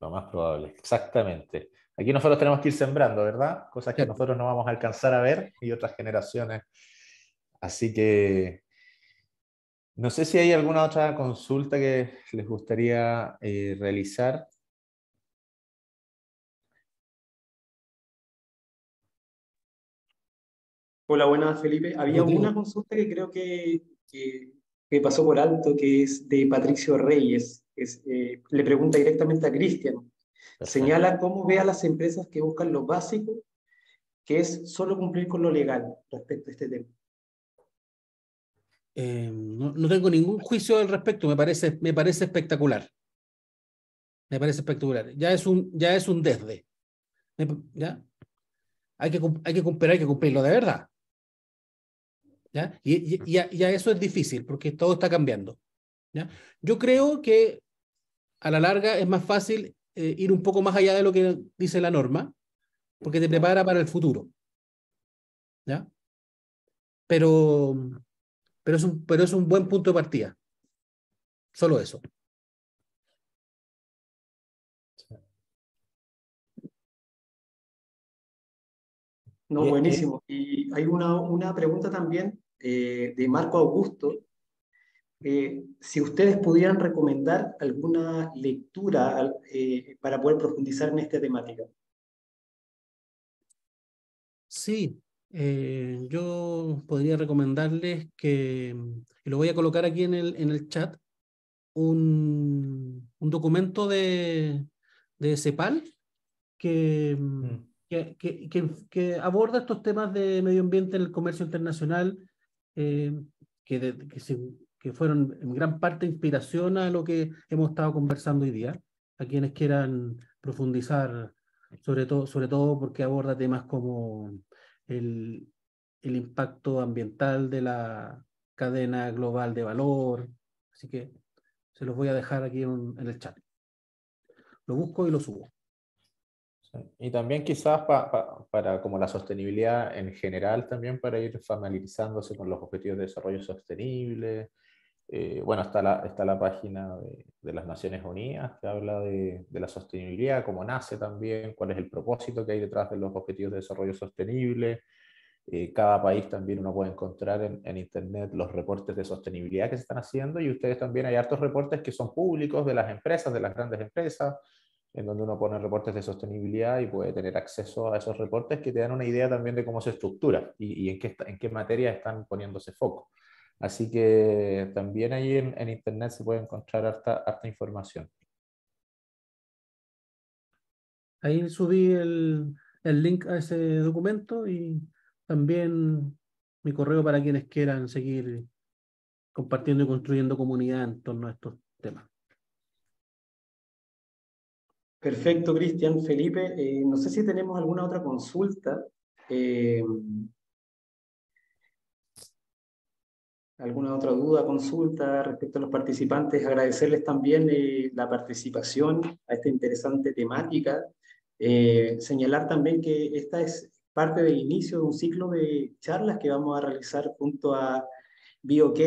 Speaker 3: Lo más probable, exactamente. Aquí nosotros tenemos que ir sembrando, ¿verdad? Cosas que nosotros no vamos a alcanzar a ver y otras generaciones. Así que no sé si hay alguna otra consulta que
Speaker 4: les gustaría eh, realizar. Hola, buenas, Felipe. Había una
Speaker 6: consulta que creo que, que, pasó por alto, que es de Patricio Reyes. Eh, le pregunta directamente a Cristian Señala cómo ve a las empresas que buscan lo básico, que es solo cumplir con lo legal respecto a este tema.
Speaker 5: Eh, no, no, tengo ningún juicio al respecto, me parece, me parece espectacular. Me parece espectacular. Ya es un, ya es un desde. ¿Ya? Hay que, hay que cumplir, que cumplirlo de verdad. ¿Ya? Y, ya eso es difícil porque todo está cambiando. ¿ya? Yo creo que a la larga es más fácil eh, ir un poco más allá de lo que dice la norma, porque te prepara para el futuro. ¿Ya?
Speaker 4: Pero, pero, es un, pero es un buen punto de partida. Solo eso. No, eh, eh. buenísimo. Y hay una, una pregunta
Speaker 6: también de Marco Augusto, eh, si ustedes pudieran recomendar alguna lectura eh, para poder profundizar en esta temática.
Speaker 5: Sí, eh, yo podría recomendarles que, y lo voy a colocar aquí en el, en el chat, un, documento de, CEPAL mm. que, que, aborda estos temas de medio ambiente en el comercio internacional, que, se que fueron en gran parte inspiración a lo que hemos estado conversando hoy día, a quienes quieran profundizar, sobre todo, sobre todo porque aborda temas como el, el impacto ambiental de la cadena global de valor. Así que se los voy a dejar aquí en, el chat. Lo busco y lo subo.
Speaker 3: Y también quizás para como la sostenibilidad en general, también para ir familiarizándose con los objetivos de desarrollo sostenible, eh, bueno, está la, está la página de, de, las Naciones Unidas que habla de, de, la sostenibilidad, cómo nace también, cuál es el propósito que hay detrás de los objetivos de desarrollo sostenible. Eh, cada país también uno puede encontrar en, en, Internet los reportes de sostenibilidad que se están haciendo y ustedes también hay hartos reportes que son públicos de las empresas, de las grandes empresas, en donde uno pone reportes de sostenibilidad y puede tener acceso a esos reportes que te dan una idea también de cómo se estructura y, y en, qué, en qué materia están poniéndose foco. Así que también ahí en, Internet se puede encontrar harta, información.
Speaker 5: Ahí subí el, link a ese documento y también mi correo para quienes quieran seguir compartiendo y construyendo comunidad en torno a estos temas.
Speaker 4: Perfecto, Cristian. Felipe, eh, no sé
Speaker 6: si tenemos alguna otra consulta. Eh, alguna otra duda, consulta respecto a los participantes, agradecerles también eh, la participación a esta interesante temática. Eh, señalar también que esta es parte del inicio de un ciclo de charlas que vamos a realizar junto a BioK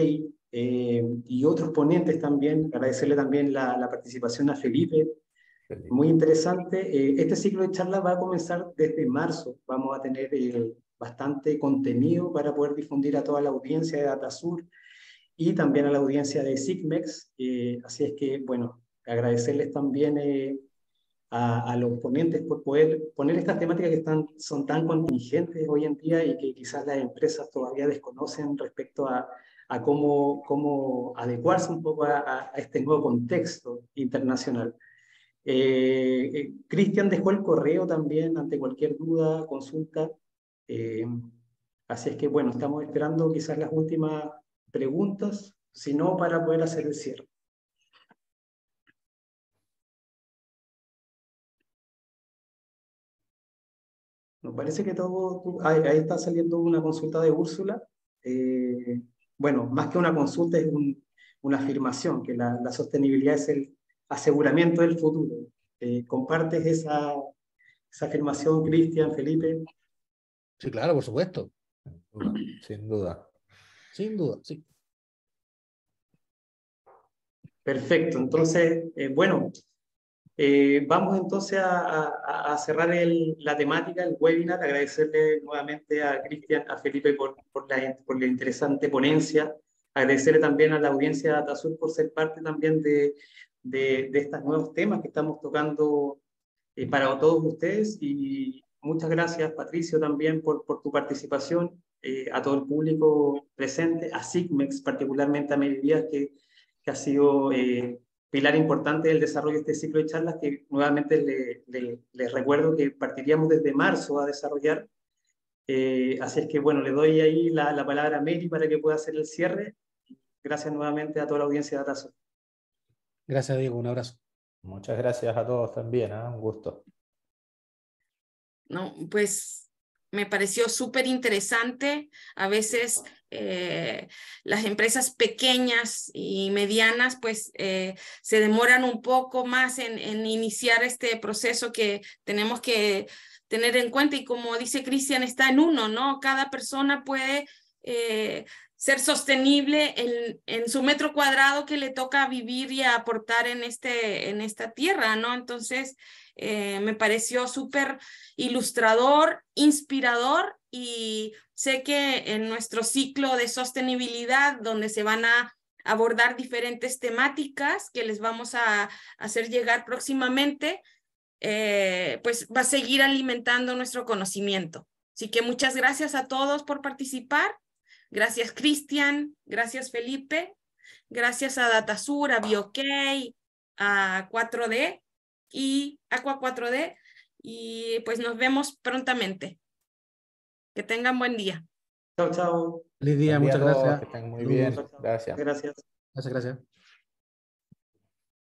Speaker 6: eh, y otros ponentes también. Agradecerle también la, la participación a Felipe. Muy interesante. este ciclo de charlas va a comenzar desde marzo. Vamos a tener bastante contenido para poder difundir a toda la audiencia de Datasur y también a la audiencia de SIGMEX. así es que, bueno, agradecerles también eh, a, los ponentes por poder poner estas temáticas que están, son tan contingentes hoy en día y que quizás las empresas todavía desconocen respecto a, a cómo, cómo adecuarse un poco a, este nuevo contexto internacional. Eh, eh, Cristian dejó el correo también ante cualquier duda, consulta. Eh, así es que, bueno, estamos esperando quizás las últimas preguntas, si no, para poder hacer el cierre. Nos parece que todo... Ahí, está saliendo una consulta de Úrsula. Eh, bueno, más que una consulta es una afirmación, que la, sostenibilidad es el aseguramiento del futuro. Eh, ¿Compartes esa, esa afirmación, Cristian, Felipe? Sí, claro, por supuesto.
Speaker 5: Sin duda. Sin duda, sí.
Speaker 6: Perfecto, entonces, eh, bueno, eh, vamos entonces a, cerrar la temática, el webinar, agradecerle nuevamente a Cristian, a Felipe por, la, por, la, interesante ponencia, agradecerle también a la audiencia de Atasur por ser parte también de, de, estos nuevos temas que estamos tocando eh, para todos ustedes y, muchas gracias, Patricio, también por, por tu participación, eh, a todo el público presente, a SIGMEX, particularmente a Mary Díaz, que, que, ha sido eh, pilar importante del desarrollo de este ciclo de charlas, que nuevamente les recuerdo que partiríamos desde marzo a desarrollar. Eh, así es que, bueno, le doy ahí la, la, palabra a Mary para que pueda hacer el cierre. Gracias nuevamente a toda la audiencia de Atazo.
Speaker 5: Gracias, Diego. Un abrazo. Muchas gracias a todos también. ¿ah? Un gusto.
Speaker 2: ¿no? Pues me pareció súper interesante. A veces eh, las empresas pequeñas y medianas pues eh, se demoran un poco más en, iniciar este proceso que tenemos que tener en cuenta y como dice Cristian, está en uno, ¿no? Cada persona puede eh, ser sostenible en, su metro cuadrado que le toca vivir y aportar en, este, en esta tierra, ¿no? Entonces, eh, me pareció súper ilustrador, inspirador y sé que en nuestro ciclo de sostenibilidad, donde se van a abordar diferentes temáticas que les vamos a hacer llegar próximamente, eh, pues va a seguir alimentando nuestro conocimiento. Así que muchas gracias a todos por participar. Gracias Cristian, gracias Felipe, gracias a Datasur, a BioK, a 4D y Aqua 4D y pues nos vemos prontamente. Que tengan buen día. Chao, chao.
Speaker 5: Lidia,
Speaker 4: muchas gracias. Que estén muy bien. Gracias. Gracias. Muchas gracias.